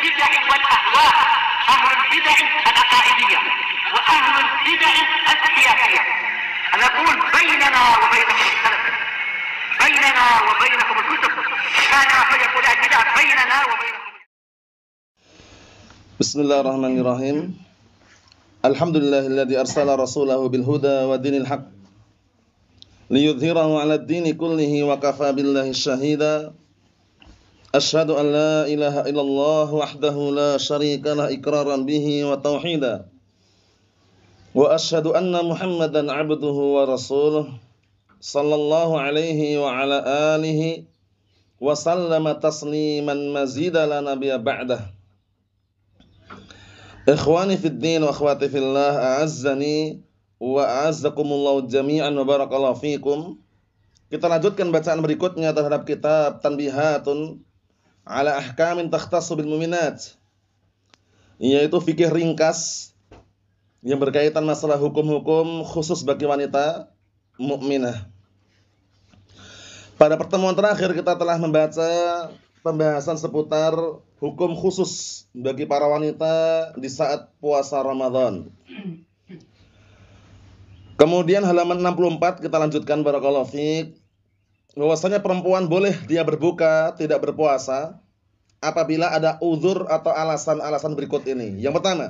البدع والاهواء اهل البدع العقائديه واهل البدع السياسيه انا اقول بيننا وبينكم السلف بيننا وبينكم الكتب كان فيقول البدع بيننا وبينكم بسم الله الرحمن الرحيم الحمد لله الذي أرسل رسوله بالهدى ودين الحق ليظهره على الدين كله وكفى بالله شهيدا أشهد أن لا إله إلا الله وحده لا شريك له إقرارا به وتوحيدا وأشهد أن محمدا عبده ورسوله صلى الله عليه وعلى آله وسلم تسليما مزيدا لا نبي بعده إخواني في الدين وأخواتي في الله أعزني وأعزكم الله جميعا وبارك الله فيكم Kita lanjutkan bacaan berikutnya terhadap kitab Tanbihatun ala ahkamin takhtassu bil mu'minat. Yaitu fikih ringkas yang berkaitan masalah hukum-hukum khusus bagi wanita mukminah. Pada pertemuan terakhir kita telah membaca pembahasan seputar hukum khusus bagi para wanita di saat puasa Ramadan. Kemudian halaman 64 kita lanjutkan barakallahu fiik bahwasanya perempuan boleh dia berbuka, tidak berpuasa apabila ada uzur atau alasan-alasan berikut ini. Yang pertama,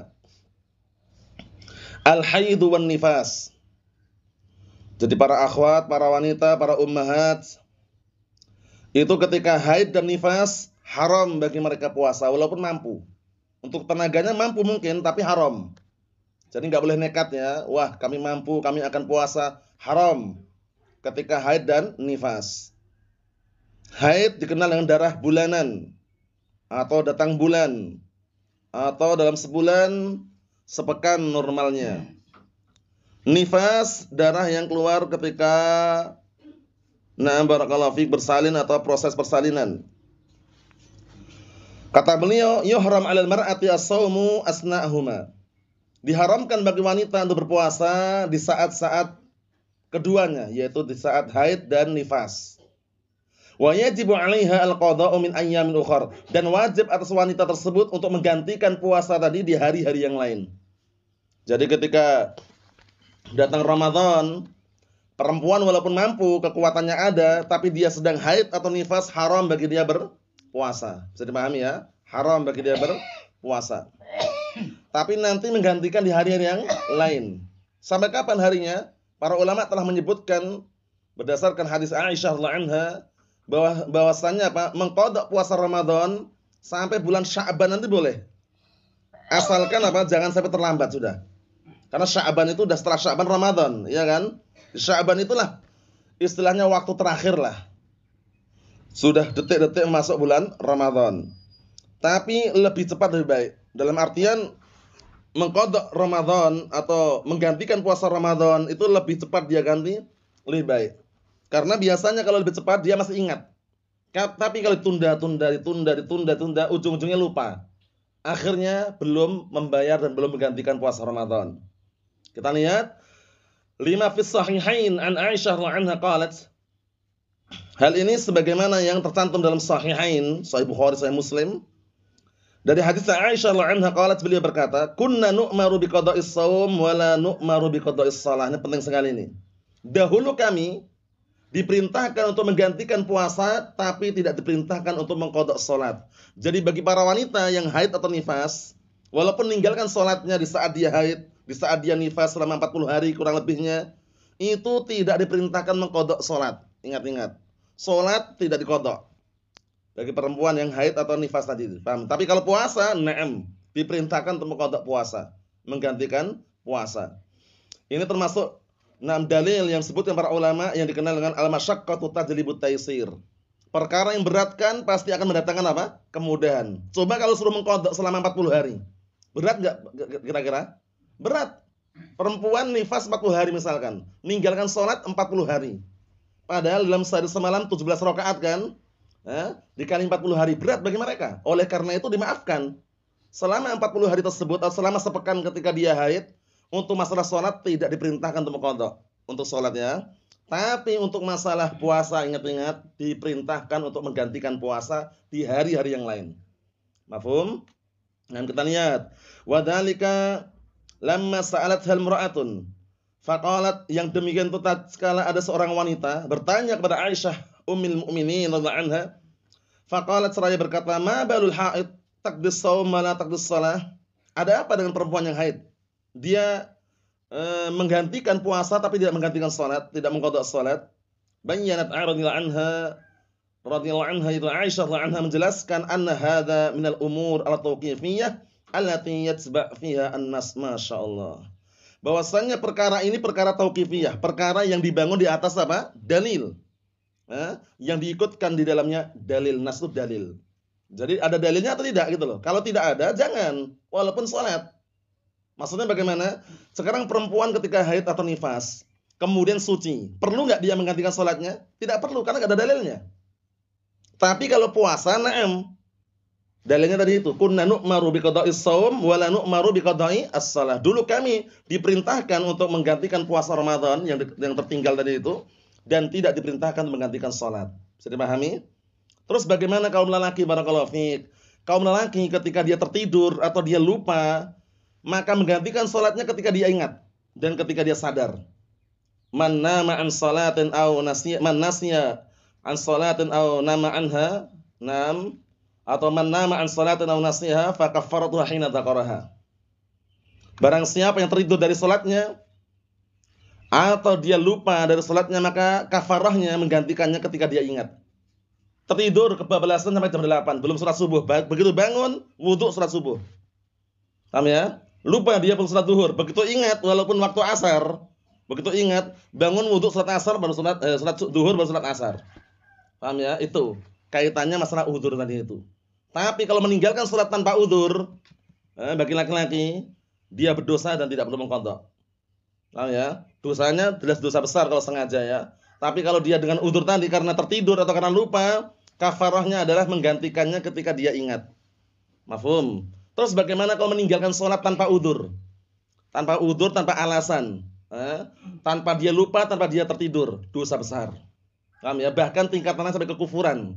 al-haidu wan nifas. Jadi para akhwat, para wanita, para ummahat itu ketika haid dan nifas haram bagi mereka puasa walaupun mampu. Untuk tenaganya mampu mungkin tapi haram. Jadi nggak boleh nekat ya. Wah, kami mampu, kami akan puasa. Haram ketika haid dan nifas. Haid dikenal dengan darah bulanan atau datang bulan atau dalam sebulan sepekan normalnya. Nifas darah yang keluar ketika na'am kalafik bersalin atau proses persalinan. Kata beliau, yohram 'alal mar'ati as-saumu asna'huma. Diharamkan bagi wanita untuk berpuasa di saat-saat keduanya yaitu di saat haid dan nifas. Wa yajibu 'alaiha al-qada'u umin ayyamin ukhar dan wajib atas wanita tersebut untuk menggantikan puasa tadi di hari-hari yang lain. Jadi ketika datang Ramadan, perempuan walaupun mampu, kekuatannya ada, tapi dia sedang haid atau nifas haram bagi dia berpuasa. Bisa dipahami ya? Haram bagi dia berpuasa. Tapi nanti menggantikan di hari-hari yang lain. Sampai kapan harinya? Para ulama telah menyebutkan berdasarkan hadis Aisyah radhiyallahu anha bahwa bahwasanya apa? Mengkodok puasa Ramadan sampai bulan Sya'ban nanti boleh. Asalkan apa? Jangan sampai terlambat sudah. Karena Sya'ban itu sudah setelah Sya'ban Ramadan, ya kan? Sya'ban itulah istilahnya waktu terakhir lah. Sudah detik-detik masuk bulan Ramadan. Tapi lebih cepat lebih baik. Dalam artian mengkodok Ramadan atau menggantikan puasa Ramadan itu lebih cepat dia ganti lebih baik. Karena biasanya kalau lebih cepat dia masih ingat. Tapi kalau ditunda-tunda, ditunda, tunda ditunda, ujung-ujungnya lupa. Akhirnya belum membayar dan belum menggantikan puasa Ramadan. Kita lihat lima fi sahihain an Aisyah anha qalat Hal ini sebagaimana yang tercantum dalam sahihain Sahih Bukhari, Sahih Muslim dari hadis Aisyah radhiyallahu anha qalat beliau berkata, "Kunna nu'maru bi qada'is shaum wa la nu'maru bi qada'is Ini penting sekali ini. Dahulu kami diperintahkan untuk menggantikan puasa tapi tidak diperintahkan untuk mengkodok sholat. Jadi bagi para wanita yang haid atau nifas, walaupun meninggalkan sholatnya di saat dia haid, di saat dia nifas selama 40 hari kurang lebihnya, itu tidak diperintahkan mengkodok sholat. Ingat-ingat, sholat tidak dikodok bagi perempuan yang haid atau nifas tadi itu. Paham? Tapi kalau puasa, naam, diperintahkan untuk mengkodok puasa, menggantikan puasa. Ini termasuk enam dalil yang yang para ulama yang dikenal dengan al masyakkatu tajlibut taisir. Perkara yang beratkan pasti akan mendatangkan apa? Kemudahan. Coba kalau suruh mengkodok selama 40 hari. Berat nggak kira-kira? Berat. Perempuan nifas 40 hari misalkan, meninggalkan sholat 40 hari. Padahal dalam sehari semalam 17 rakaat kan? eh, dikali 40 hari berat bagi mereka. Oleh karena itu dimaafkan. Selama 40 hari tersebut atau selama sepekan ketika dia haid, untuk masalah sholat tidak diperintahkan untuk mengkodok untuk sholatnya. Tapi untuk masalah puasa ingat-ingat diperintahkan untuk menggantikan puasa di hari-hari yang lain. Mafhum? Dan kita lihat Wadhalika lama sa'alat hal mura'atun Fakolat yang demikian itu sekala ada seorang wanita bertanya kepada Aisyah ummil mu'minin radhiyallahu anha faqalat seraya berkata ma balul haid takdis saum la takdis salah ada apa dengan perempuan yang haid dia e, menggantikan puasa tapi tidak menggantikan salat tidak mengqada salat bayyanat radhiyallahu anha radhiyallahu anha itu Aisyah radhiyallahu anha menjelaskan anna hadza min al-umur al-tawqifiyah allati yatsba fiha an-nas masyaallah bahwasanya perkara ini perkara tauqifiyah perkara yang dibangun di atas apa dalil Eh, yang diikutkan di dalamnya dalil nas dalil. Jadi ada dalilnya atau tidak gitu loh. Kalau tidak ada jangan walaupun sholat. Maksudnya bagaimana? Sekarang perempuan ketika haid atau nifas kemudian suci, perlu nggak dia menggantikan sholatnya? Tidak perlu karena nggak ada dalilnya. Tapi kalau puasa naem Dalilnya tadi itu, kunna nu'maru biqada'i shaum wa la nu'maru biqada'i as-salah. Dulu kami diperintahkan untuk menggantikan puasa Ramadan yang yang tertinggal tadi itu dan tidak diperintahkan menggantikan salat. Bisa dipahami? Terus bagaimana kaum lelaki barakallahu fiik? Kaum lelaki ketika dia tertidur atau dia lupa, maka menggantikan sholatnya ketika dia ingat dan ketika dia sadar. Man nama an salatin aw nasiya man nasiya an salatin aw nama anha nam atau man nama an salatin aw nasiha fa kaffaratuha hina dzakaraha. Barang siapa yang tertidur dari sholatnya atau dia lupa dari sholatnya maka kafarahnya menggantikannya ketika dia ingat. Tertidur kebablasan sampai jam 8, belum salat subuh. Begitu bangun, wudhu salat subuh. Paham ya? Lupa dia pun salat duhur. Begitu ingat walaupun waktu asar, begitu ingat bangun wudhu salat asar baru salat eh, salat zuhur baru salat asar. Paham ya? Itu kaitannya masalah udzur tadi itu. Tapi kalau meninggalkan sholat tanpa udzur, eh, bagi laki-laki dia berdosa dan tidak perlu mengqadha. Nah, ya? Dosanya jelas dosa besar kalau sengaja ya. Tapi kalau dia dengan udur tadi karena tertidur atau karena lupa, kafarahnya adalah menggantikannya ketika dia ingat. Mafhum? Terus bagaimana kalau meninggalkan sholat tanpa udur? Tanpa udur, tanpa alasan. Eh? Tanpa dia lupa, tanpa dia tertidur. Dosa besar. Paham ya? Bahkan tingkatannya sampai kekufuran.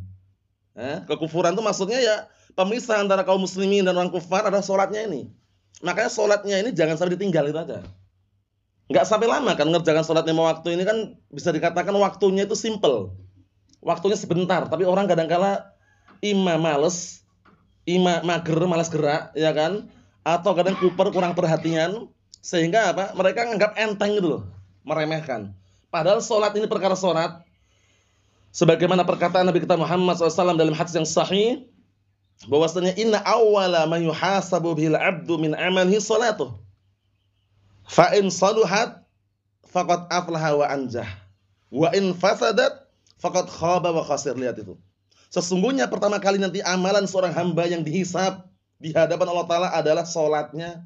Eh? Kekufuran itu maksudnya ya pemisah antara kaum muslimin dan orang kufar adalah sholatnya ini. Makanya sholatnya ini jangan sampai ditinggal itu aja nggak sampai lama kan ngerjakan sholat lima waktu ini kan bisa dikatakan waktunya itu simple waktunya sebentar tapi orang kadang kadangkala imam males ima mager males gerak ya kan atau kadang kuper kurang perhatian sehingga apa mereka nganggap enteng gitu loh meremehkan padahal sholat ini perkara sholat sebagaimana perkataan Nabi kita Muhammad SAW dalam hadis yang sahih bahwasanya inna awwala man yuhasabu bil abdu min amalihi salatuh Fa in saluhat faqad aflaha wa anjah. Wa in fasadat faqad khaba wa khasir. Lihat itu. Sesungguhnya pertama kali nanti amalan seorang hamba yang dihisap di hadapan Allah Ta'ala adalah sholatnya.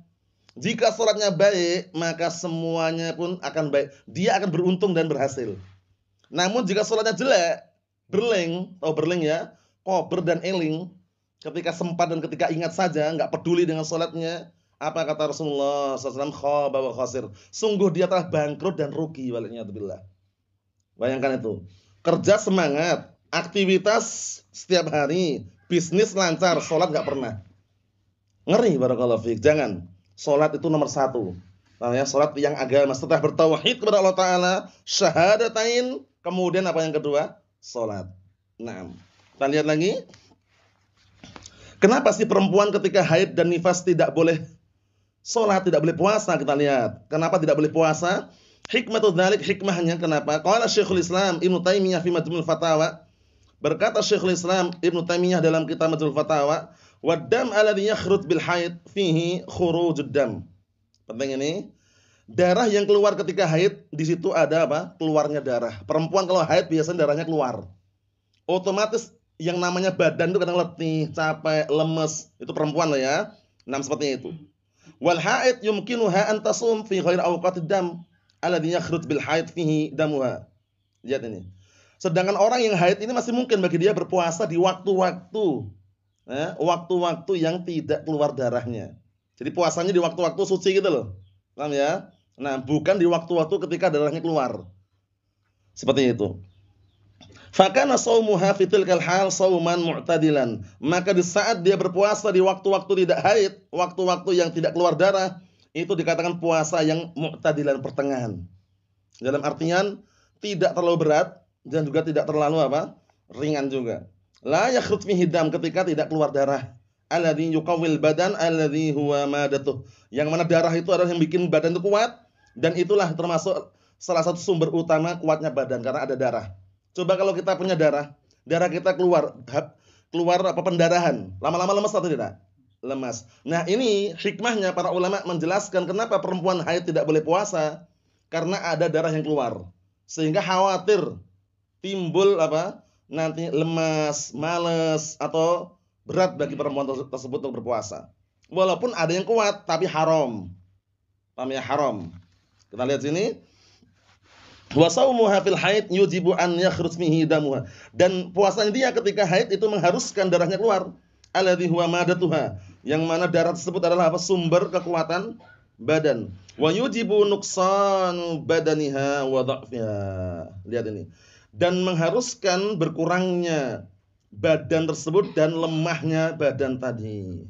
Jika sholatnya baik, maka semuanya pun akan baik. Dia akan beruntung dan berhasil. Namun jika sholatnya jelek, berling, atau berling ya, kober dan eling, ketika sempat dan ketika ingat saja, nggak peduli dengan sholatnya, apa kata Rasulullah SAW? Khaba wa khasir. Sungguh dia telah bangkrut dan rugi Tuhbillah. Bayangkan itu. Kerja semangat. Aktivitas setiap hari. Bisnis lancar. Sholat gak pernah. Ngeri barakallahu Fik. Jangan. Sholat itu nomor satu. Namanya sholat yang agama. Setelah bertawahid kepada Allah Ta'ala. Syahadatain. Kemudian apa yang kedua? Sholat. Nah. Kita lihat lagi. Kenapa sih perempuan ketika haid dan nifas tidak boleh Sholat tidak boleh puasa kita lihat. Kenapa tidak boleh puasa? itu dalik hikmahnya kenapa? Kalau Syekhul Islam Ibnu Taimiyah fi Majmu'ul Fatawa berkata Syekhul Islam Ibnu Taimiyah dalam kitab Majmu'ul Fatawa, wadham aladinya alladhi yakhrut bil haid fihi khurujud dam." Penting ini. Darah yang keluar ketika haid di situ ada apa? Keluarnya darah. Perempuan kalau haid biasanya darahnya keluar. Otomatis yang namanya badan itu kadang letih, capek, lemes, itu perempuan lah ya. Nam seperti itu. Wal haid yumkinuha an tasum fi ghairi awqatid dam alladhi yakhrut bil haid fihi damuha. Lihat ini. Sedangkan orang yang haid ini masih mungkin bagi dia berpuasa di waktu-waktu ya, waktu-waktu eh, yang tidak keluar darahnya. Jadi puasanya di waktu-waktu suci gitu loh. Paham ya? Nah, bukan di waktu-waktu ketika darahnya keluar. Seperti itu. Fakana sawmu fitil kalhal sawman mu'tadilan. Maka di saat dia berpuasa di waktu-waktu tidak haid, waktu-waktu yang tidak keluar darah, itu dikatakan puasa yang mu'tadilan pertengahan. Dalam artian tidak terlalu berat dan juga tidak terlalu apa? ringan juga. La yakhrut hidam hidam ketika tidak keluar darah. Alladhi yukawil badan alladhi huwa madatuh. Yang mana darah itu adalah yang bikin badan itu kuat dan itulah termasuk salah satu sumber utama kuatnya badan karena ada darah. Coba kalau kita punya darah, darah kita keluar keluar apa pendarahan, lama-lama lemas atau tidak? Lemas. Nah, ini hikmahnya para ulama menjelaskan kenapa perempuan haid tidak boleh puasa karena ada darah yang keluar. Sehingga khawatir timbul apa? nanti lemas, males atau berat bagi perempuan tersebut untuk berpuasa. Walaupun ada yang kuat tapi haram. Paham ya haram. Kita lihat sini. Wa saumuha fil haid yujibu an yakhruj minhi damuha. Dan puasanya dia ketika haid itu mengharuskan darahnya keluar. Alladhi huwa madatuha. Yang mana darah tersebut adalah apa? Sumber kekuatan badan. Wa yujibu nuqsan badaniha wa dha'fiha. Lihat ini. Dan mengharuskan berkurangnya badan tersebut dan lemahnya badan tadi.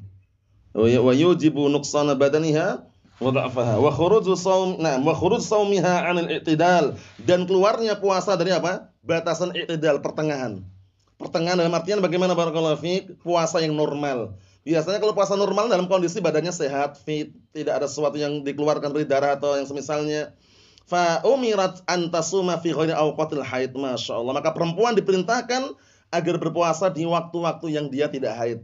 Oh ya, wa yujibu nuqsan badaniha wadafaha wa khuruju saum nah wa khuruj shaumiha an i'tidal dan keluarnya puasa dari apa batasan i'tidal pertengahan pertengahan dalam artian bagaimana barakallahu fiik puasa yang normal biasanya kalau puasa normal dalam kondisi badannya sehat fit tidak ada sesuatu yang dikeluarkan dari darah atau yang semisalnya fa umirat antasuma tasuma fi ghairi awqatil haid masyaallah maka perempuan diperintahkan agar berpuasa di waktu-waktu yang dia tidak haid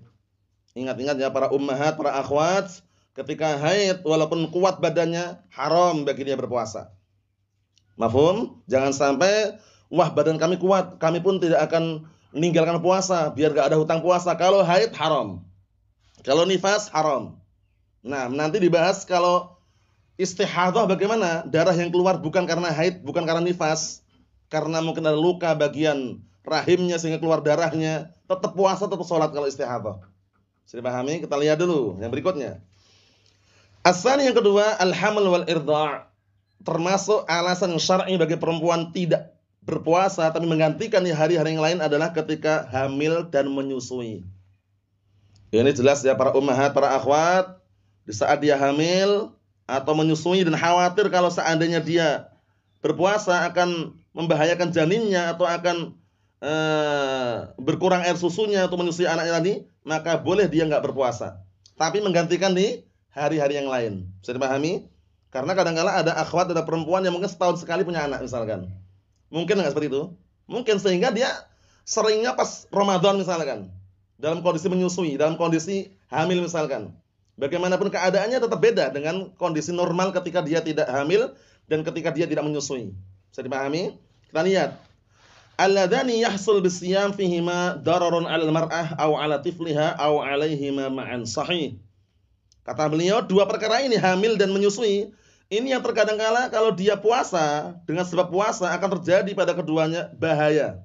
ingat-ingat ya para ummahat para akhwat ketika haid walaupun kuat badannya haram bagi dia berpuasa. Mafhum? Jangan sampai wah badan kami kuat, kami pun tidak akan meninggalkan puasa biar gak ada hutang puasa. Kalau haid haram. Kalau nifas haram. Nah, nanti dibahas kalau istihadah bagaimana? Darah yang keluar bukan karena haid, bukan karena nifas, karena mungkin ada luka bagian rahimnya sehingga keluar darahnya. Tetap puasa, tetap sholat kalau istihadah. Sudah pahami? Kita lihat dulu yang berikutnya. Asal yang kedua, alhamal wal irda' termasuk alasan syar'i bagi perempuan tidak berpuasa tapi menggantikan di hari-hari yang lain adalah ketika hamil dan menyusui. Ini jelas ya para ummahat, para akhwat, di saat dia hamil atau menyusui dan khawatir kalau seandainya dia berpuasa akan membahayakan janinnya atau akan eh, berkurang air susunya atau menyusui anaknya tadi, maka boleh dia nggak berpuasa. Tapi menggantikan di hari-hari yang lain. Bisa dipahami? Karena kadang-kala ada akhwat, ada perempuan yang mungkin setahun sekali punya anak misalkan. Mungkin nggak seperti itu? Mungkin sehingga dia seringnya pas Ramadan misalkan. Dalam kondisi menyusui, dalam kondisi hamil misalkan. Bagaimanapun keadaannya tetap beda dengan kondisi normal ketika dia tidak hamil dan ketika dia tidak menyusui. Bisa dipahami? Kita lihat. Alladhani yahsul bisiyam fihima dararun 'alal mar'ah aw 'ala tifliha aw 'alaihima ma'an sahih. Kata beliau, dua perkara ini hamil dan menyusui, ini yang terkadang kala kalau dia puasa dengan sebab puasa akan terjadi pada keduanya bahaya.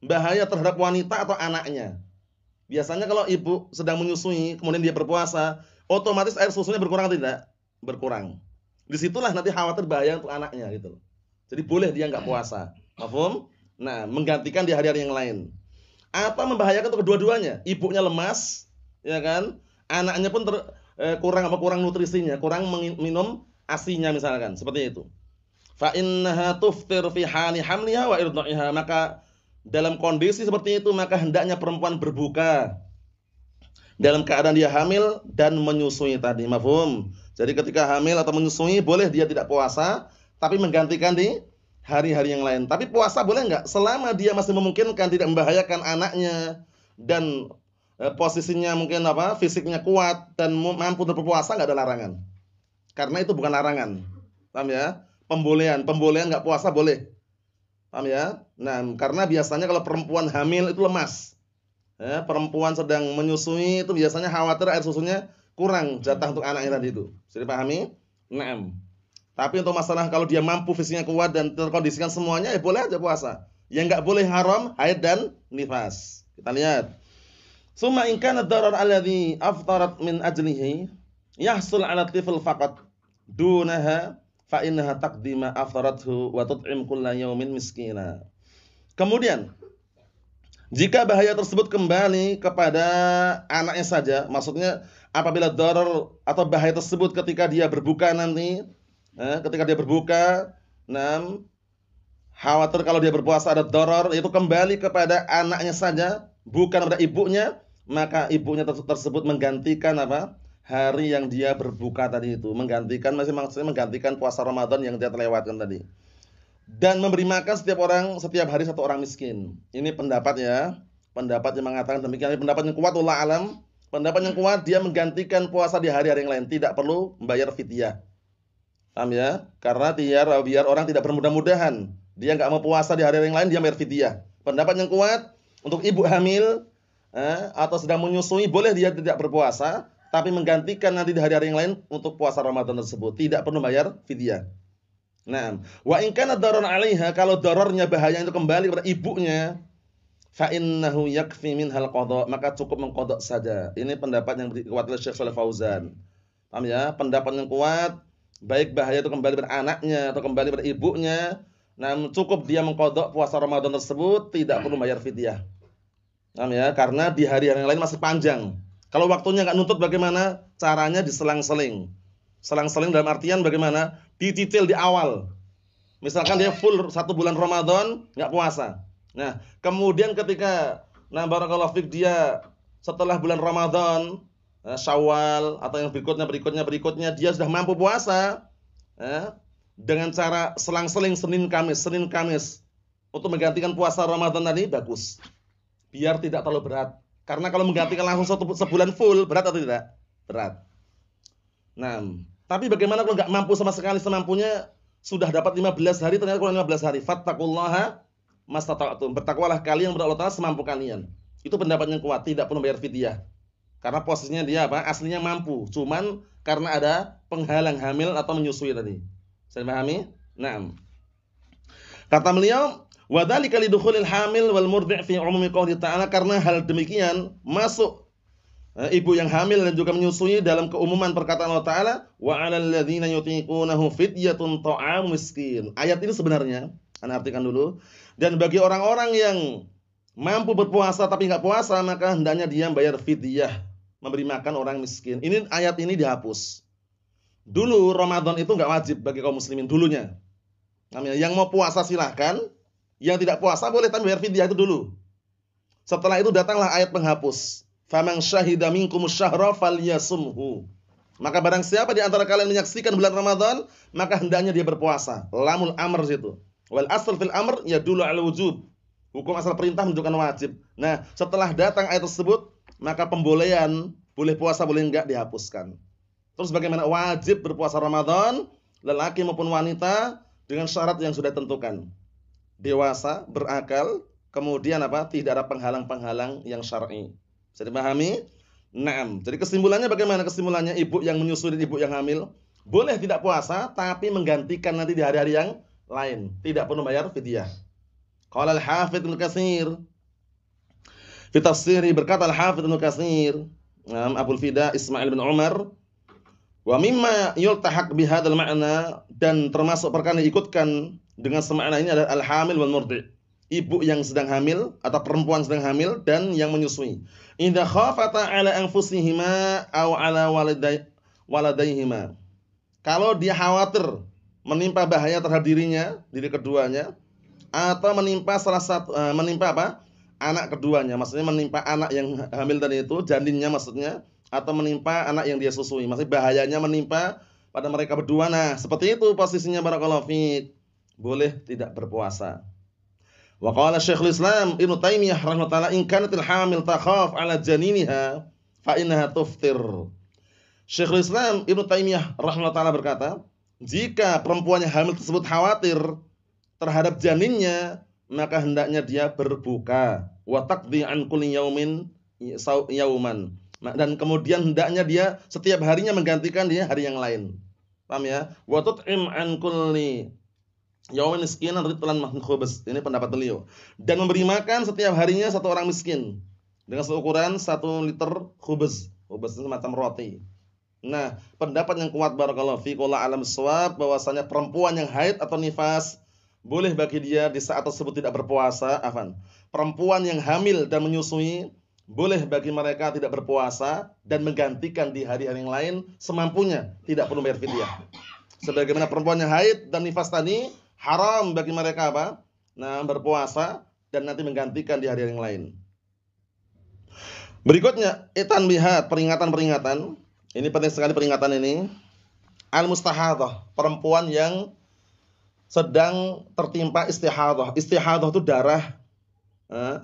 Bahaya terhadap wanita atau anaknya. Biasanya kalau ibu sedang menyusui kemudian dia berpuasa, otomatis air susunya berkurang atau tidak? Berkurang. Disitulah nanti khawatir bahaya untuk anaknya gitu Jadi boleh dia nggak puasa. Mafhum? Nah, menggantikan di hari-hari yang lain. Apa membahayakan untuk kedua-duanya. Ibunya lemas, ya kan? Anaknya pun ter eh, kurang apa kurang nutrisinya, kurang minum asinya misalkan, seperti itu. Fa innaha tuftir fi hali hamliha wa irdaiha, maka dalam kondisi seperti itu maka hendaknya perempuan berbuka dalam keadaan dia hamil dan menyusui tadi mafhum jadi ketika hamil atau menyusui boleh dia tidak puasa tapi menggantikan di hari-hari yang lain tapi puasa boleh nggak selama dia masih memungkinkan tidak membahayakan anaknya dan Eh, posisinya mungkin apa fisiknya kuat dan mampu untuk berpuasa nggak ada larangan karena itu bukan larangan paham ya pembolehan pembolehan nggak puasa boleh paham ya nah karena biasanya kalau perempuan hamil itu lemas ya, perempuan sedang menyusui itu biasanya khawatir air susunya kurang jatah untuk anaknya tadi itu Sudah dipahami nah tapi untuk masalah kalau dia mampu fisiknya kuat dan terkondisikan semuanya ya boleh aja puasa yang nggak boleh haram haid dan nifas kita lihat Suma in kana darar alladhi aftarat min ajlihi yahsul ala tifl faqat dunaha fa innaha taqdima aftarathu wa tut'im kulla yawmin miskina. Kemudian jika bahaya tersebut kembali kepada anaknya saja, maksudnya apabila darar atau bahaya tersebut ketika dia berbuka nanti, eh, ketika dia berbuka, nam, khawatir kalau dia berpuasa ada doror, itu kembali kepada anaknya saja, bukan pada ibunya, maka ibunya tersebut menggantikan apa? hari yang dia berbuka tadi itu, menggantikan masih maksudnya menggantikan puasa Ramadan yang dia terlewatkan tadi. Dan memberi makan setiap orang setiap hari satu orang miskin. Ini pendapatnya, pendapat yang mengatakan demikian, pendapat yang kuat ulama alam, pendapat yang kuat dia menggantikan puasa di hari-hari yang lain, tidak perlu membayar fitiah Paham ya? Karena biar biar orang tidak bermudah-mudahan, dia nggak mau puasa di hari-hari yang lain dia bayar fidyah. Pendapat yang kuat untuk ibu hamil Eh, atau sedang menyusui boleh dia tidak berpuasa tapi menggantikan nanti di hari-hari yang lain untuk puasa Ramadan tersebut tidak perlu bayar fidyah. Nah, wa in kana daron 'alaiha kalau darornya bahaya itu kembali kepada ibunya fa innahu yakfi minhal qada maka cukup mengkodok saja. Ini pendapat yang kuat oleh Syekh Saleh Fauzan. Paham ya? Pendapat yang kuat baik bahaya itu kembali pada anaknya atau kembali pada ibunya. Nah, cukup dia mengkodok puasa Ramadan tersebut, tidak perlu bayar fidyah. Paham ya? Karena di hari yang lain masih panjang. Kalau waktunya nggak nuntut bagaimana? Caranya diselang-seling. Selang-seling dalam artian bagaimana? Dititil di awal. Misalkan dia full satu bulan Ramadan nggak puasa. Nah, kemudian ketika nah barakallahu fik dia setelah bulan Ramadan, nah, Syawal atau yang berikutnya berikutnya berikutnya dia sudah mampu puasa eh, dengan cara selang-seling Senin Kamis, Senin Kamis untuk menggantikan puasa Ramadan tadi bagus biar tidak terlalu berat. Karena kalau menggantikan langsung satu sebulan full berat atau tidak? Berat. Nah, tapi bagaimana kalau nggak mampu sama sekali semampunya sudah dapat 15 hari ternyata kurang 15 hari. Fattaqullaha mastata'tum. Bertakwalah kalian kepada Allah Taala semampu kalian. Itu pendapat yang kuat, tidak perlu bayar fidyah. Karena posisinya dia apa? Aslinya mampu, cuman karena ada penghalang hamil atau menyusui tadi. Saya pahami? Naam. Kata beliau, Wa dzalika lidukhulil hamil wal murdi' fi umumi qouli ta'ala karena hal demikian masuk eh, ibu yang hamil dan juga menyusui dalam keumuman perkataan Allah Ta'ala wa 'alal ladzina yutiqunahu fidyatun ta'am miskin. Ayat ini sebenarnya Anda artikan dulu dan bagi orang-orang yang mampu berpuasa tapi nggak puasa maka hendaknya dia bayar fidyah, memberi makan orang miskin. Ini ayat ini dihapus. Dulu Ramadan itu nggak wajib bagi kaum muslimin dulunya. Namanya yang mau puasa silahkan yang tidak puasa boleh tambah bayar fidyah itu dulu. Setelah itu datanglah ayat penghapus. Faman syahida minkum falyasumhu. Maka barang siapa di antara kalian menyaksikan bulan Ramadan, maka hendaknya dia berpuasa. Lamul amr situ. Wal asal fil amr ya dulu al wujub. Hukum asal perintah menunjukkan wajib. Nah, setelah datang ayat tersebut, maka pembolehan boleh puasa boleh enggak dihapuskan. Terus bagaimana wajib berpuasa Ramadan lelaki maupun wanita dengan syarat yang sudah tentukan dewasa, berakal, kemudian apa? Tidak ada penghalang-penghalang yang syar'i. Bisa dipahami? Naam. Jadi kesimpulannya bagaimana kesimpulannya ibu yang menyusui ibu yang hamil boleh tidak puasa tapi menggantikan nanti di hari-hari yang lain, tidak perlu bayar fidyah. Qala al-Hafidz Ibnu Katsir fi berkata al-Hafidz Ibnu Katsir, Naam Abdul Fida Ismail bin Umar Wa mimma yultahaq hadzal ma'na dan termasuk perkara yang diikutkan dengan semakna ini adalah al-hamil wal murdi. Ibu yang sedang hamil atau perempuan sedang hamil dan yang menyusui. Idza khafata ala anfusihima aw ala waliday waladaihima. Kalau dia khawatir menimpa bahaya terhadap dirinya, diri keduanya atau menimpa salah satu eh, menimpa apa? anak keduanya, maksudnya menimpa anak yang hamil tadi itu, janinnya maksudnya atau menimpa anak yang dia susui. Maksudnya bahayanya menimpa pada mereka berdua. Nah, seperti itu posisinya barakallahu fiik boleh tidak berpuasa. Wa qala Syekhul Islam Ibnu Taimiyah rahimahullah in kanatil hamil takhaf ala janiniha fa innaha tuftir. Syekhul Islam Ibnu Taimiyah rahimahullah berkata, jika perempuan yang hamil tersebut khawatir terhadap janinnya, maka hendaknya dia berbuka wa taqdi an kulli yaumin yauman. Nah, dan kemudian hendaknya dia setiap harinya menggantikan dia hari yang lain. Paham ya? Wa tut'im an kulli Yaumil pelan makan khubz. Ini pendapat beliau. Dan memberi makan setiap harinya satu orang miskin dengan seukuran satu liter khubz. Khubz itu macam roti. Nah, pendapat yang kuat barakallahu fi qala alam swab bahwasanya perempuan yang haid atau nifas boleh bagi dia di saat tersebut tidak berpuasa, afan. Perempuan yang hamil dan menyusui boleh bagi mereka tidak berpuasa dan menggantikan di hari-hari yang lain semampunya, tidak perlu bayar Sebagaimana perempuan yang haid dan nifas tadi haram bagi mereka apa? Nah, berpuasa dan nanti menggantikan di hari yang lain. Berikutnya, etan bihat, peringatan-peringatan. Ini penting sekali peringatan ini. Al-mustahadah, perempuan yang sedang tertimpa istihadah. Istihadah itu darah eh,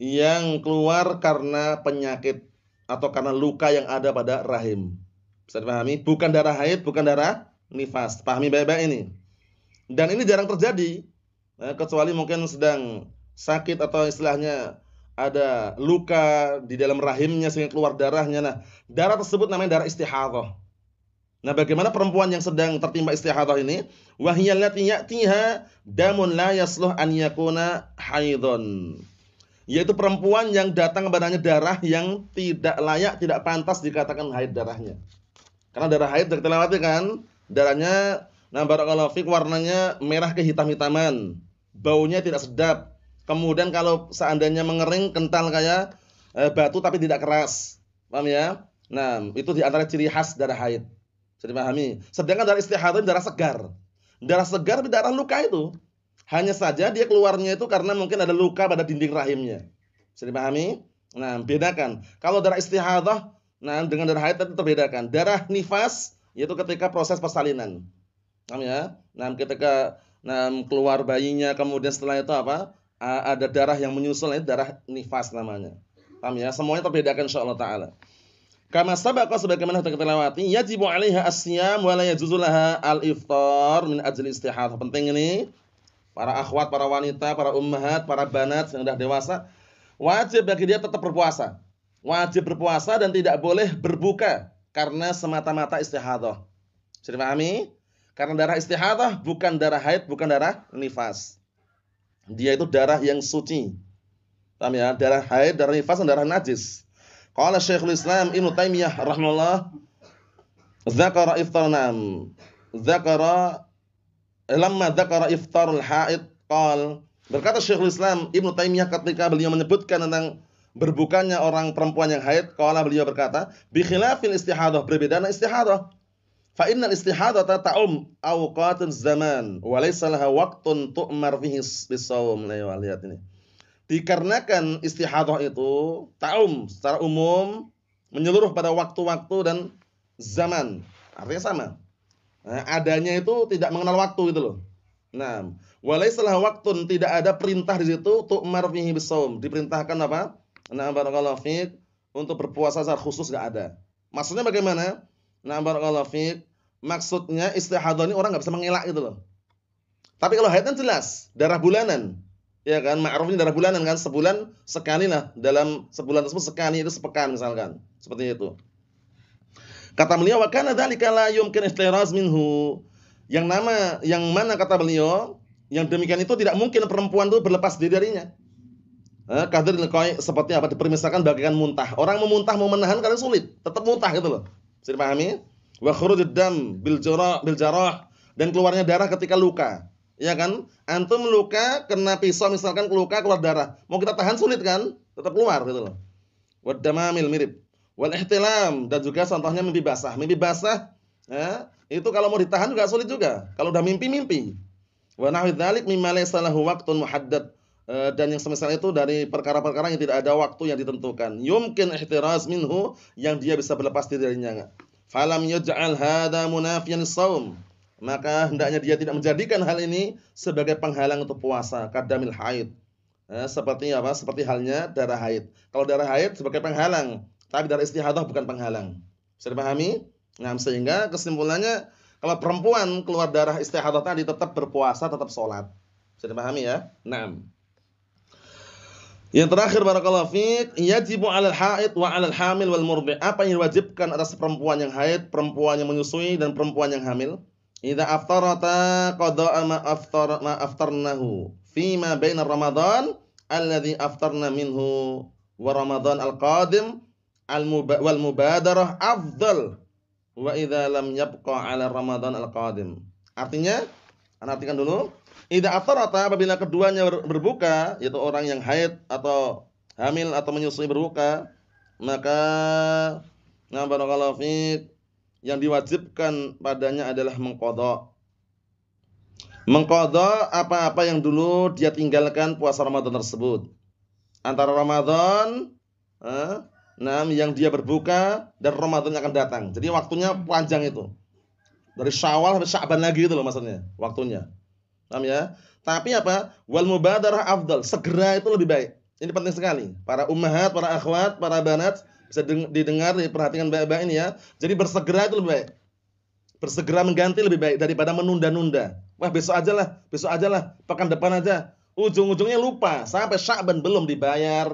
yang keluar karena penyakit atau karena luka yang ada pada rahim. Bisa dipahami? Bukan darah haid, bukan darah nifas. Pahami baik-baik ini. Dan ini jarang terjadi. Ya, kecuali mungkin sedang sakit atau istilahnya ada luka di dalam rahimnya sehingga keluar darahnya. Nah, darah tersebut namanya darah istihadah. Nah, bagaimana perempuan yang sedang tertimpa istihadah ini? Wahiyal ya'tiha damun la yasluh an yakuna haidun. Yaitu perempuan yang datang kepadanya darah yang tidak layak, tidak pantas dikatakan haid darahnya. Karena darah haid kita lewati kan, darahnya Nah, barakallahu fik warnanya merah kehitam-hitaman. Baunya tidak sedap. Kemudian kalau seandainya mengering kental kayak eh, batu tapi tidak keras. Paham ya? Nah, itu diantara ciri khas darah haid. Jadi pahami. Sedangkan darah istihadah darah segar. Darah segar di darah luka itu. Hanya saja dia keluarnya itu karena mungkin ada luka pada dinding rahimnya. Bisa dipahami? Nah, bedakan. Kalau darah istihadah nah dengan darah haid itu terbedakan. Darah nifas yaitu ketika proses persalinan. Paham ya? Nah, ketika nah, keluar bayinya kemudian setelah itu apa? A ada darah yang menyusul itu darah nifas namanya. Paham ya? Semuanya terbedakan insyaallah taala. Kama sabaqa sebagaimana kita lewati, yajibu 'alaiha as wa la yajuzu laha al-iftar min ajli istihadhah. Penting ini. Para akhwat, para wanita, para ummahat, para banat yang sudah dewasa, wajib bagi dia tetap berpuasa. Wajib berpuasa dan tidak boleh berbuka karena semata-mata istihadhah. Sudah pahami? Karena darah istihadah bukan darah haid, bukan darah nifas. Dia itu darah yang suci. Paham ya? Darah haid, darah nifas, dan darah najis. Qala Syekhul Islam Ibnu Taimiyah rahimahullah zakara nam Zakara lamma zakara iftarul haid qal berkata Syekhul Islam Ibnu Taimiyah ketika beliau menyebutkan tentang berbukanya orang perempuan yang haid, qala beliau berkata, bi khilafil istihadah, berbeda dengan istihadah. Fa innal istihadata ta'um awqatun zaman wa laysa laha waqtun tu'mar fihi bisawm. Nah, lihat ini. Dikarenakan istihadah itu ta'um secara umum menyeluruh pada waktu-waktu dan zaman. Artinya sama. Nah, adanya itu tidak mengenal waktu gitu loh. Nah, walaysa laha waqtun tidak ada perintah di situ tu'mar fihi bisawm. Diperintahkan apa? Nah, barakallahu fiik untuk berpuasa secara khusus enggak ada. Maksudnya bagaimana? Nah, barakallahu fiik maksudnya istihadah ini orang nggak bisa mengelak gitu loh. Tapi kalau haid kan jelas, darah bulanan. Ya kan, ma'rufnya darah bulanan kan, sebulan sekali lah. Dalam sebulan tersebut sekali itu sepekan misalkan. Seperti itu. Kata beliau, wa kana dzalika la yumkin minhu. Yang nama yang mana kata beliau, yang demikian itu tidak mungkin perempuan itu berlepas diri darinya. Eh, kadir seperti apa dipermisalkan bagikan muntah. Orang memuntah mau menahan kalian sulit, tetap muntah gitu loh. Bisa dipahami? Wa khurujud dam bil jarah dan keluarnya darah ketika luka. Ya kan? Antum luka kena pisau misalkan luka keluar darah. Mau kita tahan sulit kan? Tetap keluar gitu loh. wa damamil mirib. Wal ihtilam dan juga contohnya mimpi basah. Mimpi basah ya, itu kalau mau ditahan juga sulit juga. Kalau udah mimpi-mimpi. Wa nahwi dzalik mimma laysa lahu waqtun muhaddad e, dan yang semisal itu dari perkara-perkara yang tidak ada waktu yang ditentukan. Yumkin ihtiraz minhu yang dia bisa berlepas diri darinya falam yaj'al hadha munafiyan saum maka hendaknya dia tidak menjadikan hal ini sebagai penghalang untuk puasa kadamil haid ya, seperti apa seperti halnya darah haid kalau darah haid sebagai penghalang tapi darah istihadah bukan penghalang bisa dipahami nah sehingga kesimpulannya kalau perempuan keluar darah istihadah tadi tetap berpuasa tetap sholat bisa dipahami ya nah yang terakhir barakallahu fiik, yajibu 'alal haid wa 'alal hamil wal murdi. Apa yang diwajibkan atas perempuan yang haid, perempuan yang menyusui dan perempuan yang hamil? Idza aftarata qada'a ma aftar ma aftarnahu fi ma baina Ramadan alladhi aftarna minhu wa Ramadan al-qadim al wal mubadarah afdal wa idza lam yabqa 'ala Ramadan al-qadim. Artinya, ana artikan dulu. Idza atau apabila keduanya berbuka, yaitu orang yang haid atau hamil atau menyusui berbuka, maka nah kalau fit yang diwajibkan padanya adalah mengkodok mengkodok apa-apa yang dulu dia tinggalkan puasa Ramadan tersebut. Antara Ramadan eh, yang dia berbuka dan Ramadan akan datang. Jadi waktunya panjang itu. Dari Syawal sampai Sya'ban lagi itu loh maksudnya waktunya. Paham ya? Tapi apa? Wal mubadarah afdal. Segera itu lebih baik. Ini penting sekali. Para ummahat, para akhwat, para banat bisa didengar, diperhatikan baik-baik ini ya. Jadi bersegera itu lebih baik. Bersegera mengganti lebih baik daripada menunda-nunda. Wah, besok aja lah, besok aja lah, pekan depan aja. Ujung-ujungnya lupa sampai Sya'ban belum dibayar.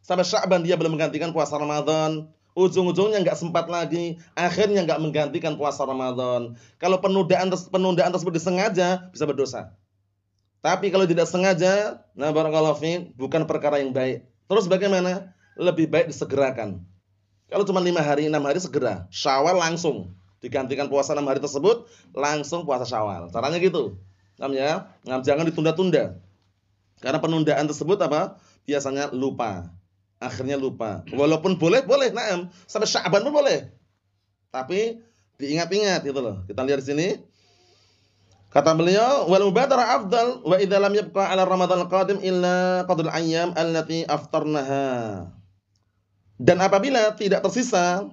Sampai Sya'ban dia belum menggantikan puasa Ramadan ujung-ujungnya nggak sempat lagi, akhirnya nggak menggantikan puasa Ramadan. Kalau penundaan penundaan tersebut disengaja bisa berdosa. Tapi kalau tidak sengaja, nah barakallahu fi, bukan perkara yang baik. Terus bagaimana? Lebih baik disegerakan. Kalau cuma lima hari, enam hari segera. Syawal langsung digantikan puasa enam hari tersebut, langsung puasa Syawal. Caranya gitu. Namanya, Nah, jangan ditunda-tunda. Karena penundaan tersebut apa? Biasanya lupa akhirnya lupa. Walaupun boleh, boleh, naam. Sampai Sya'ban pun boleh. Tapi diingat-ingat gitu loh. Kita lihat di sini. Kata beliau, "Wal mubadarah afdal wa idza lam yabqa 'ala Ramadan qadim illa qadrul ayyam allati aftarnaha." Dan apabila tidak tersisa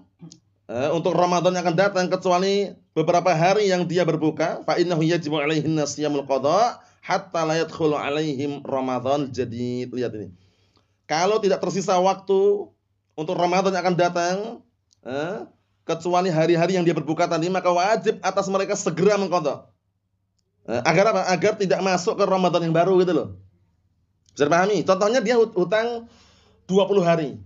eh, untuk Ramadan yang akan datang kecuali beberapa hari yang dia berbuka, fa innahu yajibu 'alaihin siyamul qada hatta la yadkhulu 'alaihim Ramadan jadid. Lihat ini kalau tidak tersisa waktu untuk Ramadan yang akan datang, eh, kecuali hari-hari yang dia berbuka tadi, maka wajib atas mereka segera mengkodok. Eh, agar apa? Agar tidak masuk ke Ramadan yang baru gitu loh. Bisa dipahami? Contohnya dia hutang 20 hari.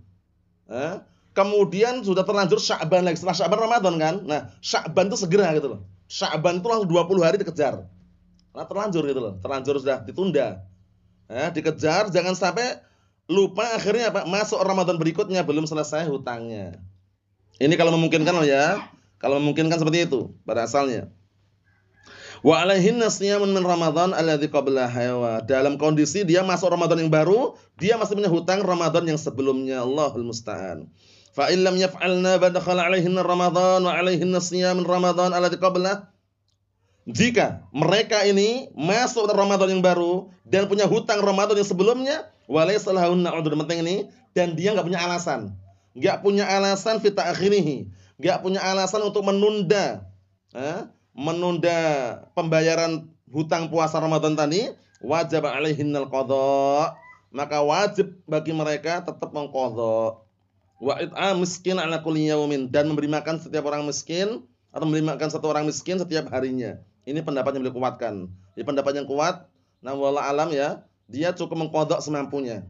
Eh, kemudian sudah terlanjur Sya'ban lagi. Setelah Sya'ban Ramadan kan? Nah, Sya'ban itu segera gitu loh. Sya'ban itu langsung 20 hari dikejar. Nah, terlanjur gitu loh. Terlanjur sudah ditunda. Eh, dikejar jangan sampai Lupa akhirnya apa? Masuk Ramadan berikutnya belum selesai hutangnya. Ini kalau memungkinkan loh ya. Kalau memungkinkan seperti itu pada asalnya. Wa alaihinna siyamun min Ramadan alladzi qablaha dalam kondisi dia masuk Ramadan yang baru, dia masih punya hutang Ramadan yang sebelumnya. Allahul musta'an. Fa in lam yaf'alna badakhala alaihinna Ramadan wa alaihinna siyamun Ramadan alladzi Jika mereka ini masuk Ramadan yang baru dan punya hutang Ramadan yang sebelumnya, Walaysa lahunna Penting ini dan dia nggak punya alasan. nggak punya alasan akhir ini, nggak punya alasan untuk menunda eh, menunda pembayaran hutang puasa Ramadan tadi wajib alaihin al Maka wajib bagi mereka tetap mengkodok Wa it'am miskin ala kulli yaumin dan memberi makan setiap orang miskin atau memberi makan satu orang miskin setiap harinya. Ini pendapat yang boleh kuatkan. Ini pendapat yang kuat. Nah, wala alam ya, dia cukup mengkodok semampunya.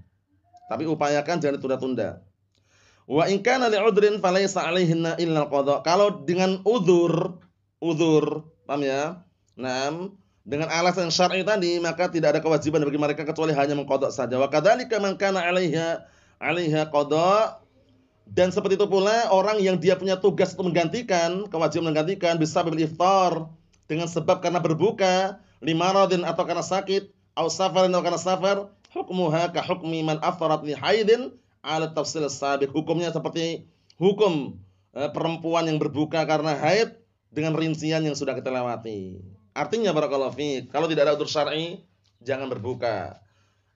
Tapi upayakan jangan ditunda-tunda. Wa in kana li'udrin falaysa 'alaihinna illa al Kalau dengan udzur, udzur, paham ya? Naam, dengan alasan syar'i tadi maka tidak ada kewajiban bagi mereka kecuali hanya mengqada saja. Wa kadzalika man kana 'alaiha 'alaiha qada. Dan seperti itu pula orang yang dia punya tugas untuk menggantikan, kewajiban menggantikan bisa bil iftar dengan sebab karena berbuka, limaradin atau karena sakit, aw safarin aw kana safar hukmuha ka hukmi man afarat li haidin ala tafsir sabik hukumnya seperti hukum eh, perempuan yang berbuka karena haid dengan rincian yang sudah kita lewati artinya barakallahu fiik kalau tidak ada udzur syar'i jangan berbuka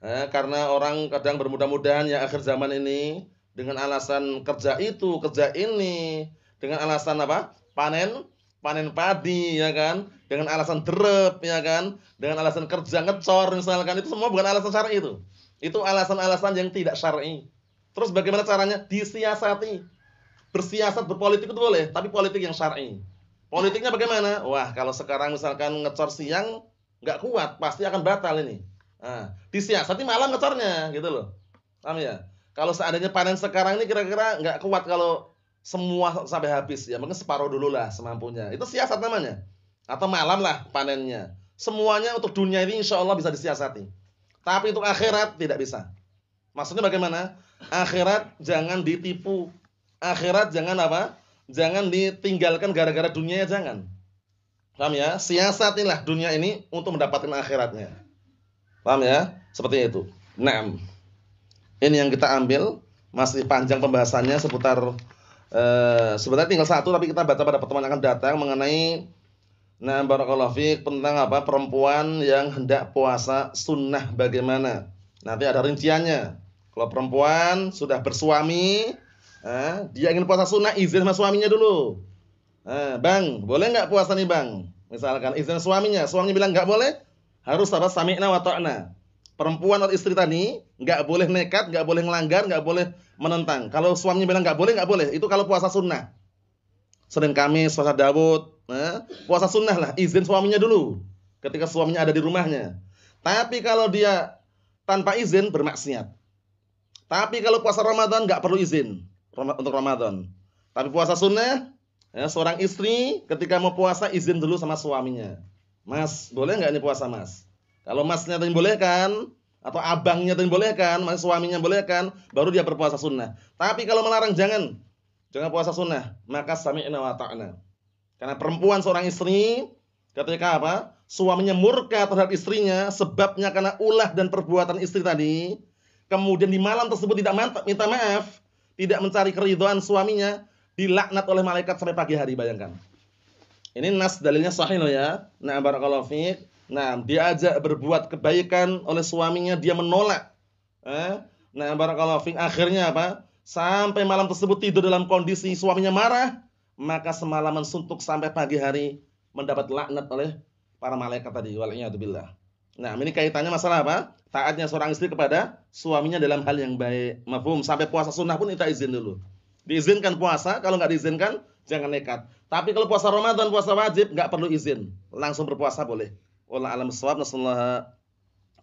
eh, karena orang kadang bermudah-mudahan ya akhir zaman ini dengan alasan kerja itu kerja ini dengan alasan apa panen panen padi ya kan dengan alasan derep ya kan dengan alasan kerja ngecor misalkan itu semua bukan alasan syar'i itu itu alasan-alasan yang tidak syar'i terus bagaimana caranya disiasati bersiasat berpolitik itu boleh tapi politik yang syar'i politiknya bagaimana wah kalau sekarang misalkan ngecor siang nggak kuat pasti akan batal ini nah, disiasati malam ngecornya gitu loh paham ya kalau seandainya panen sekarang ini kira-kira nggak kuat kalau semua sampai habis ya mungkin separuh dulu lah semampunya itu siasat namanya atau malam lah panennya semuanya untuk dunia ini insya Allah bisa disiasati tapi untuk akhirat tidak bisa maksudnya bagaimana akhirat jangan ditipu akhirat jangan apa jangan ditinggalkan gara-gara dunia ya, jangan paham ya siasatilah dunia ini untuk mendapatkan akhiratnya paham ya seperti itu nah ini yang kita ambil masih panjang pembahasannya seputar Uh, sebenarnya tinggal satu tapi kita baca pada pertemuan yang akan datang mengenai nah barakallahu fiik tentang apa perempuan yang hendak puasa sunnah bagaimana. Nanti ada rinciannya. Kalau perempuan sudah bersuami, eh, dia ingin puasa sunnah izin sama suaminya dulu. Eh, bang, boleh nggak puasa nih bang? Misalkan izin suaminya, suaminya bilang nggak boleh, harus apa sami'na wa ta'na. Perempuan atau istri tadi nggak boleh nekat, nggak boleh melanggar, nggak boleh menentang. Kalau suaminya bilang nggak boleh, nggak boleh. Itu kalau puasa sunnah. Senin Kamis, puasa Dawud, eh, puasa sunnah lah. Izin suaminya dulu. Ketika suaminya ada di rumahnya. Tapi kalau dia tanpa izin bermaksiat. Tapi kalau puasa Ramadan nggak perlu izin untuk Ramadan. Tapi puasa sunnah, ya, seorang istri ketika mau puasa izin dulu sama suaminya. Mas, boleh nggak ini puasa mas? Kalau masnya yang boleh kan, atau abangnya boleh kan, masih suaminya boleh kan, baru dia berpuasa sunnah. Tapi kalau melarang jangan, jangan puasa sunnah, maka sami'na wa ta'na. Karena perempuan seorang istri ketika apa? Suaminya murka terhadap istrinya sebabnya karena ulah dan perbuatan istri tadi. Kemudian di malam tersebut tidak mantap, minta maaf, tidak mencari keridhaan suaminya, dilaknat oleh malaikat sampai pagi hari bayangkan. Ini nas dalilnya sahih loh ya. Nah barakallahu fiqh. Nah, diajak berbuat kebaikan oleh suaminya, dia menolak. Eh? Nah, barakallahu fiik akhirnya apa? Sampai malam tersebut tidur dalam kondisi suaminya marah, maka semalaman suntuk sampai pagi hari mendapat laknat oleh para malaikat tadi waliyadzubillah. Nah, ini kaitannya masalah apa? Taatnya seorang istri kepada suaminya dalam hal yang baik. Mafhum, sampai puasa sunnah pun kita izin dulu. Diizinkan puasa, kalau nggak diizinkan jangan nekat. Tapi kalau puasa Ramadan, puasa wajib nggak perlu izin, langsung berpuasa boleh. والله أعلم الصواب نسأل الله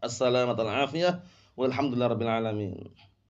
السلامة والعافية والحمد لله رب العالمين